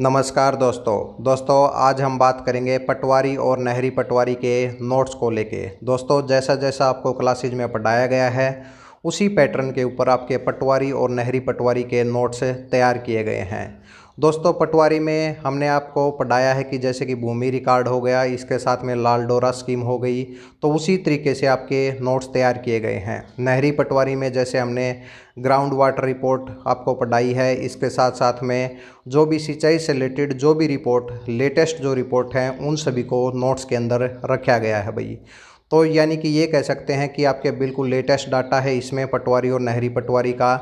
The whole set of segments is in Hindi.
नमस्कार दोस्तों दोस्तों आज हम बात करेंगे पटवारी और नहरी पटवारी के नोट्स को लेके दोस्तों जैसा जैसा आपको क्लासेज में पढ़ाया गया है उसी पैटर्न के ऊपर आपके पटवारी और नहरी पटवारी के नोट्स तैयार किए गए हैं दोस्तों पटवारी में हमने आपको पढ़ाया है कि जैसे कि भूमि रिकॉर्ड हो गया इसके साथ में लाल डोरा स्कीम हो गई तो उसी तरीके से आपके नोट्स तैयार किए गए हैं नहरी पटवारी में जैसे हमने ग्राउंड वाटर रिपोर्ट आपको पढ़ाई है इसके साथ साथ में जो भी सिंचाई से रिलेटेड जो भी रिपोर्ट लेटेस्ट जो रिपोर्ट हैं उन सभी को नोट्स के अंदर रखा गया है भाई तो यानी कि ये कह सकते हैं कि आपके बिल्कुल लेटेस्ट डाटा है इसमें पटवारी और नहरी पटवारी का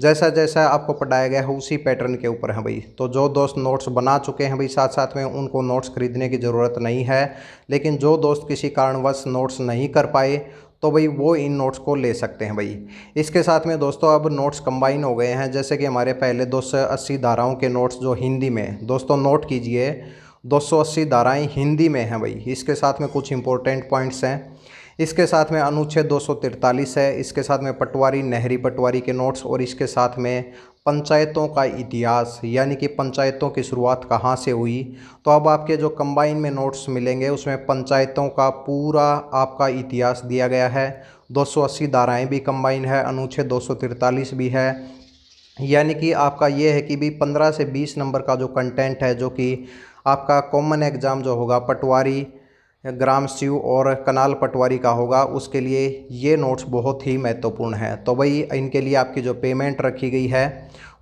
जैसा जैसा आपको पढ़ाया गया है उसी पैटर्न के ऊपर है भाई तो जो दोस्त नोट्स बना चुके हैं भाई साथ साथ में उनको नोट्स खरीदने की ज़रूरत नहीं है लेकिन जो दोस्त किसी कारणवश नोट्स नहीं कर पाए तो भाई वो इन नोट्स को ले सकते हैं भाई इसके साथ में दोस्तों अब नोट्स कंबाइन हो गए हैं जैसे कि हमारे पहले दो धाराओं के नोट्स जो हिंदी में दोस्तों नोट कीजिए 280 धाराएं हिंदी में हैं भाई इसके साथ में कुछ इंपॉर्टेंट पॉइंट्स हैं इसके साथ में अनुच्छेद दो है इसके साथ में पटवारी नहरी पटवारी के नोट्स और इसके साथ में पंचायतों का इतिहास यानी कि पंचायतों की शुरुआत कहाँ से हुई तो अब आपके जो कंबाइन में नोट्स मिलेंगे उसमें पंचायतों का पूरा आपका इतिहास दिया गया है 280 धाराएँ भी कंबाइन है अनुच्छेद दो भी है यानी कि आपका ये है कि भी 15 से 20 नंबर का जो कंटेंट है जो कि आपका कॉमन एग्ज़ाम जो होगा पटवारी ग्राम शिव और कनाल पटवारी का होगा उसके लिए ये नोट्स बहुत ही महत्वपूर्ण हैं तो भाई इनके लिए आपकी जो पेमेंट रखी गई है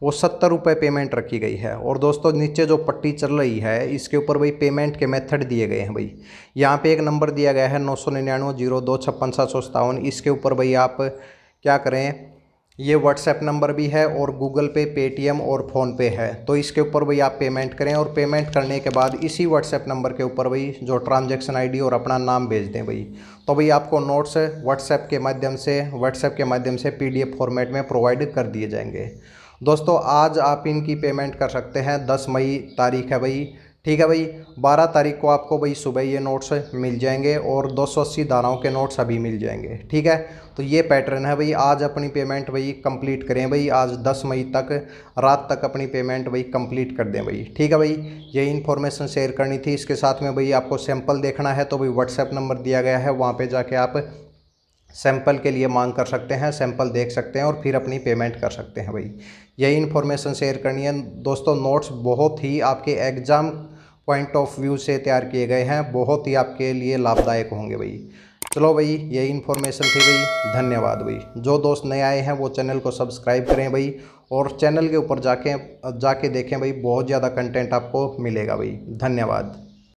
वो सत्तर रुपये पेमेंट रखी गई है और दोस्तों नीचे जो पट्टी चल रही है इसके ऊपर भाई पेमेंट के मेथड दिए गए हैं भाई यहाँ पे एक नंबर दिया गया है नौ सौ निन्यानवे जीरो दो छप्पन सात सौ सत्तावन इसके ऊपर भाई आप क्या करें ये व्हाट्सएप नंबर भी है और गूगल पे पेटीएम और फ़ोनपे है तो इसके ऊपर भाई आप पेमेंट करें और पेमेंट करने के बाद इसी व्हाट्सएप नंबर के ऊपर भाई जो ट्रांजैक्शन आईडी और अपना नाम भेज दें भाई तो भाई आपको नोट्स व्हाट्सएप के माध्यम से व्हाट्सएप के माध्यम से पीडीएफ फॉर्मेट में प्रोवाइड कर दिए जाएंगे दोस्तों आज आप इनकी पेमेंट कर सकते हैं दस मई तारीख है भाई ठीक है भाई 12 तारीख को आपको भाई सुबह ये नोट्स मिल जाएंगे और 280 दानाओं के नोट्स अभी मिल जाएंगे ठीक है तो ये पैटर्न है भाई आज अपनी पेमेंट भाई कंप्लीट करें भाई आज 10 मई तक रात तक अपनी पेमेंट भाई कंप्लीट कर दें भाई ठीक है भाई यही इन्फॉर्मेशन शेयर करनी थी इसके साथ में भाई आपको सैंपल देखना है तो भाई व्हाट्सएप नंबर दिया गया है वहाँ पर जाके आप सैंपल के लिए मांग कर सकते हैं सैंपल देख सकते हैं और फिर अपनी पेमेंट कर सकते हैं भाई यही इन्फॉर्मेशन शेयर करनी है दोस्तों नोट्स बहुत ही आपके एग्ज़ाम पॉइंट ऑफ व्यू से तैयार किए गए हैं बहुत ही आपके लिए लाभदायक होंगे भाई चलो भाई यही इन्फॉर्मेशन थी भाई धन्यवाद भाई जो दोस्त नए आए हैं वो चैनल को सब्सक्राइब करें भाई और चैनल के ऊपर जाके जाके देखें भाई बहुत ज़्यादा कंटेंट आपको मिलेगा भाई धन्यवाद